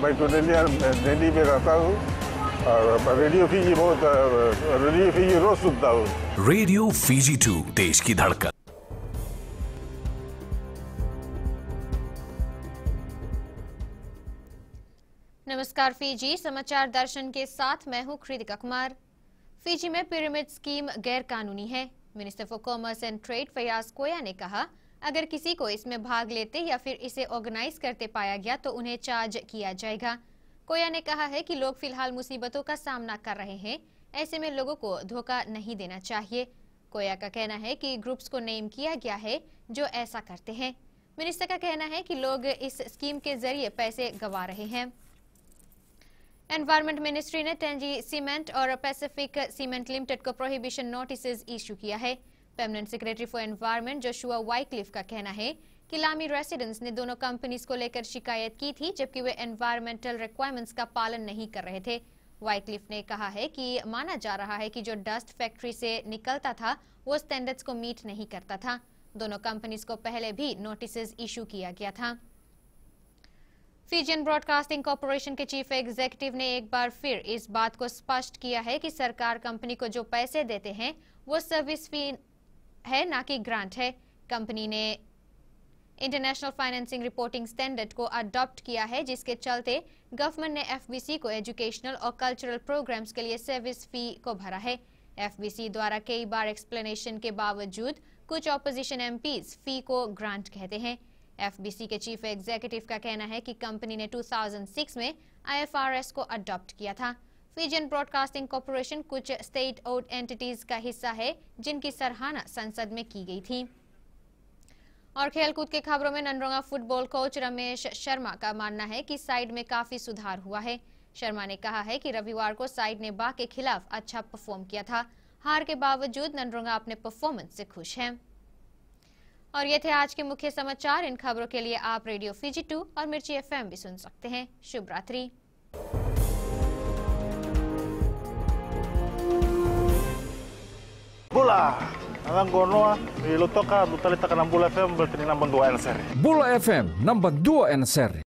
मैं टोटली तो दिल्ली में रहता हूँ और रेडियो फीजी बहुत रेडियो फीजी रोज सुनता हूँ रेडियो फीजी टू देश की धड़कन नमस्कार फीजी समाचार दर्शन के साथ मैं हूं कृतिका कुमार फीजी में पिरामिड स्कीम गैर कानूनी है minister for commerce and trade Fayaz Koya ने कहा अगर किसी को इसमें भाग लेते या फिर इसे ऑर्गेनाइज करते पाया गया तो उन्हें चार्ज किया जाएगा कोया ने कहा है कि लोग फिलहाल मुसीबतों का सामना कर रहे हैं ऐसे में लोगों को धोखा नहीं देना चाहिए कोया का कहना है कि ग्रुप्स को नेम किया गया है जो ऐसा करते हैं मिनिस्टर का कहना है कि लोग इस स्कीम के जरिए पैसे गंवा रहे हैं एनवायरमेंट मिनिस्ट्री ने टेंजी सीमेंट और पैसिफिक सीमेंट लिमिटेड को प्रोहिबिशन नोटिस इश्यू किया है permanent secretary for environment Joshua Wycliffe का कहना है कि लामी रेसिडेंट्स ने दोनों कंपनीज को लेकर शिकायत की थी जबकि वे एनवायरमेंटल रिक्वायरमेंट्स का पालन नहीं कर रहे थे वाइक्लिफ ने कहा है कि माना जा रहा है कि जो डस्ट फैक्ट्री से निकलता था वो स्टैंडर्ड्स को मीट नहीं करता था दोनों कंपनीज को पहले भी नोटिस इशू किया गया था फिजियन ब्रॉडकास्टिंग कॉरपोरेशन के चीफ एग्जीक्यूटिव ने एक बार फिर इस बात को स्पष्ट किया है कि सरकार कंपनी को जो पैसे देते हैं वो सर्विस फी है ना कि ग्रांट है कंपनी ने इंटरनेशनल फाइनेंसिंग रिपोर्टिंग स्टैंडर्ड को अडॉप्ट किया है जिसके चलते गवर्नमेंट ने एफबीसी को एजुकेशनल और कल्चरल प्रोग्राम्स के लिए सर्विस फी को भरा है एफबीसी द्वारा कई बार एक्सप्लेनेशन के बावजूद कुछ ऑपोजिशन एम फी को ग्रांट कहते हैं एफबीसी के चीफ एग्जीक्यूटिव का कहना है कि कंपनी ने 2006 में आईएफआरएस को अडॉप्ट किया था फिजियन ब्रॉडकास्टिंग कॉरपोरेशन कुछ स्टेट ओड एंटिटीज का हिस्सा है जिनकी सराहना संसद में की गई थी और खेलकूद के खबरों में Nadroga football coach Ramesh Sharma का मानना है कि साइड में काफी सुधार हुआ है शर्मा ने कहा है कि रविवार को साइड ने बा के खिलाफ अच्छा परफॉर्म किया था हार के बावजूद ननरोंगा अपने परफॉर्मेंस से खुश हैं और ये थे आज के मुख्य समाचार इन खबरों के लिए आप रेडियो फिजी टू और मिर्ची एफ भी सुन सकते हैं शुभरात्रि Bola, gono, ah. di lutoka, lutali kana Bula FM berarti namba 2 NSR. Bola FM namba 2 NSR.